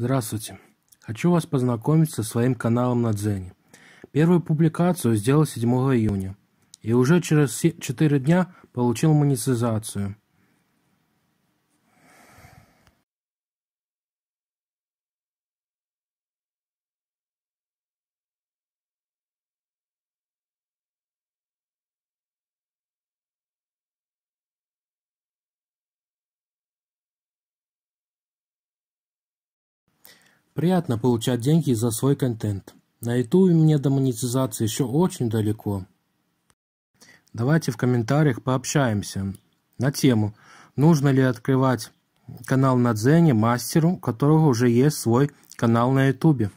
Здравствуйте! Хочу вас познакомить со своим каналом на Дзене. Первую публикацию сделал 7 июня и уже через 4 дня получил монетизацию – Приятно получать деньги за свой контент. На YouTube мне до монетизации еще очень далеко. Давайте в комментариях пообщаемся на тему, нужно ли открывать канал на Дзене мастеру, у которого уже есть свой канал на YouTube.